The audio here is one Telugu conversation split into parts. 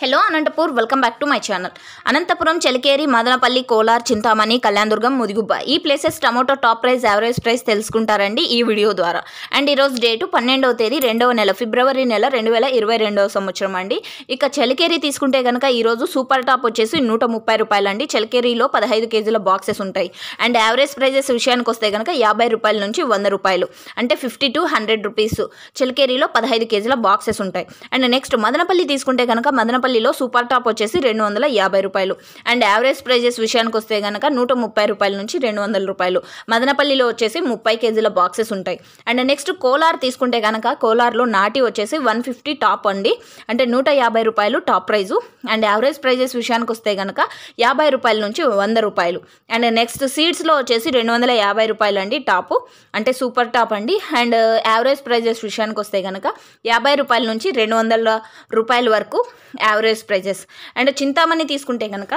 hello Anantapur welcome back to my channel Anantapuram Chelikeri Madanapalle Kolar Chintamani Kalyandurgam Mudigubba ఈ places tomato top price average price తెలుసుకుంటారండి ఈ వీడియో ద్వారా అండ్ ఈరోజు డేటు పన్నెండవ తేదీ రెండవ నెల ఫిబ్రవరి నెల రెండు వేల ఇరవై రెండవ సంవత్సరం అండి ఇక చెలికేరి తీసుకుంటే కనుక ఈరోజు సూపర్ టాప్ వచ్చేసి నూట ముప్పై రూపాయలండి చెలికేరిలో పదహైదు కేజీల బాక్సెస్ ఉంటాయి అండ్ యావరేజ్ ప్రైజెస్ విషయానికి వస్తే కనుక యాభై రూపాయల నుంచి వంద రూపాయలు అంటే ఫిఫ్టీ టు హండ్రెడ్ రూపీస్ చెలికేరిలో పదహైదు కేజీల బాక్సెస్ ఉంటాయి అండ్ నెక్స్ట్ మదనపల్లి తీసుకుంటే కనుక మదనపల్లి అనపల్లిలో సూపర్ టాప్ వచ్చేసి రెండు వందల యాభై రూపాయలు అండ్ యావరేజ్ ప్రైజెస్ విషయానికి వస్తే కనుక నూట ముప్పై రూపాయల నుంచి రెండు వందల రూపాయలు మదనపల్లిలో వచ్చేసి ముప్పై కేజీల బాక్సెస్ ఉంటాయి అండ్ నెక్స్ట్ కోలార్ తీసుకుంటే కనుక కోలార్లో నాటి వచ్చేసి వన్ ఫిఫ్టీ టాప్ అండి అంటే నూట యాభై రూపాయలు top price and average prices విషయానికి వస్తే కనుక యాభై రూపాయల నుంచి వంద రూపాయలు అండ్ నెక్స్ట్ సీడ్స్లో వచ్చేసి రెండు వందల యాభై రూపాయలు అండి టాపు అంటే సూపర్ టాప్ అండి అండ్ యావరేజ్ ప్రైజెస్ విషయానికి వస్తే కనుక యాభై రూపాయల నుంచి రెండు వందల రూపాయల వరకు యావరేజ్ ప్రైజెస్ అండ్ చింతామణి తీసుకుంటే కనుక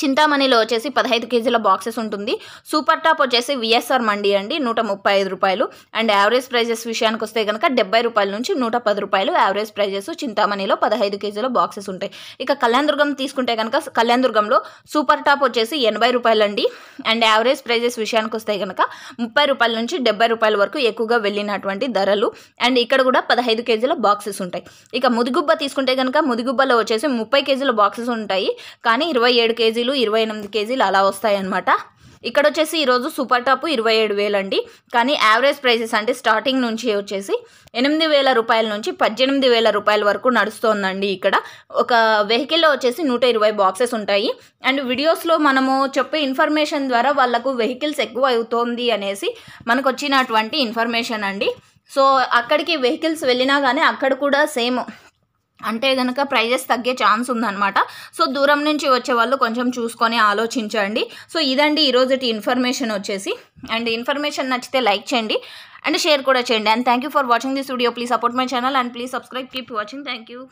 చింతామణిలో వచ్చేసి పదహైదు కేజీల బాక్సెస్ ఉంటుంది సూపర్ టాప్ వచ్చేసి విఎస్ఆర్ మండి అండి నూట ముప్పై ఐదు రూపాయలు అండ్ యావరేజ్ ప్రైజెస్ విషయానికి వస్తే కనుక డెబ్బై రూపాయల నుంచి నూట పది రూపాయలు యావరేజ్ ప్రైజెస్ చింతామణిలో పదహైదు కేజీల బాక్సెస్ ఉంటాయి ఇక కళ్యాణదుర్గం తీసుకుంటే కనుక కళ్యాణదుర్గంలో సూపర్ టాప్ వచ్చేసి ఎనభై రూపాయలండి అండ్ యావరేజ్ ప్రైజెస్ విషయానికి వస్తే కనుక ముప్పై రూపాయల నుంచి డెబ్బై రూపాయల వరకు ఎక్కువగా వెళ్ళినటువంటి ధరలు అండ్ ఇక్కడ కూడా పదహైదు కేజీల బాక్సెస్ ఉంటాయి ఇక ముదిగుబ్బ తీసుకుంటే కనుక ముదిగుబ్బలో వచ్చేసి ముప్పై కేజీల బాక్సెస్ ఉంటాయి కానీ ఇరవై ఏడు కేజీ కేజీలు ఇరవై ఎనిమిది కేజీలు అలా వస్తాయన్నమాట ఇక్కడ వచ్చేసి ఈరోజు సూపర్ టాప్ ఇరవై ఏడు వేలు అండి కానీ యావరేజ్ ప్రైసెస్ అంటే స్టార్టింగ్ నుంచి వచ్చేసి ఎనిమిది వేల రూపాయల నుంచి పద్దెనిమిది వేల రూపాయల వరకు నడుస్తోందండి ఇక్కడ ఒక వెహికల్లో వచ్చేసి నూట ఇరవై బాక్సెస్ ఉంటాయి అండ్ వీడియోస్లో మనము చెప్పే ఇన్ఫర్మేషన్ ద్వారా వాళ్ళకు వెహికల్స్ ఎక్కువ అవుతోంది అనేసి మనకు వచ్చినటువంటి ఇన్ఫర్మేషన్ అండి సో అక్కడికి వెహికల్స్ వెళ్ళినా కానీ అక్కడ కూడా సేమ్ అంటే కనుక ప్రైజెస్ తగ్గే ఛాన్స్ ఉందన్నమాట సో దూరం నుంచి వచ్చే వాళ్ళు కొంచెం చూసుకొని ఆలోచించండి సో ఇదండి ఈరోజుటి ఇన్ఫర్మేషన్ వచ్చేసి అండ్ ఇన్ఫర్మేషన్ నచ్చితే లైక్ చేయండి అండ్ షేర్ కూడా చేయండి and thank you for watching this video please support my channel and please subscribe keep watching thank you